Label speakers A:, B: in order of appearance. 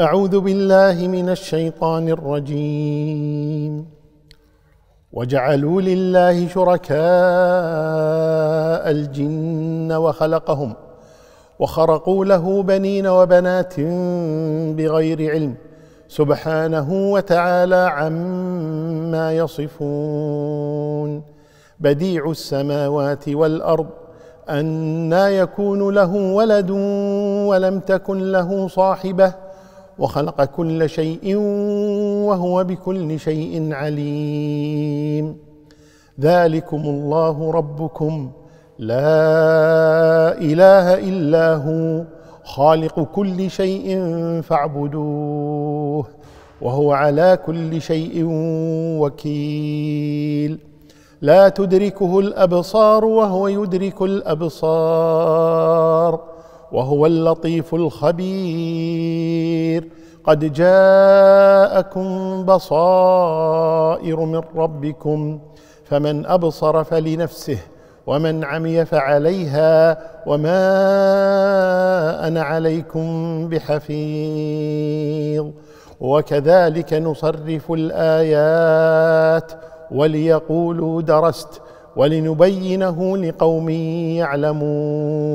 A: أعوذ بالله من الشيطان الرجيم وجعلوا لله شركاء الجن وخلقهم وخرقوا له بنين وبنات بغير علم سبحانه وتعالى عما يصفون بديع السماوات والأرض أنا يكون له ولد ولم تكن له صاحبه وخلق كل شيء وهو بكل شيء عليم ذلكم الله ربكم لا اله الا هو خالق كل شيء فاعبدوه وهو على كل شيء وكيل لا تدركه الابصار وهو يدرك الابصار وهو اللطيف الخبير قد جاءكم بصائر من ربكم فمن ابصر فلنفسه ومن عمي فعليها وما انا عليكم بحفيظ وكذلك نصرف الايات وليقولوا درست ولنبينه لقوم يعلمون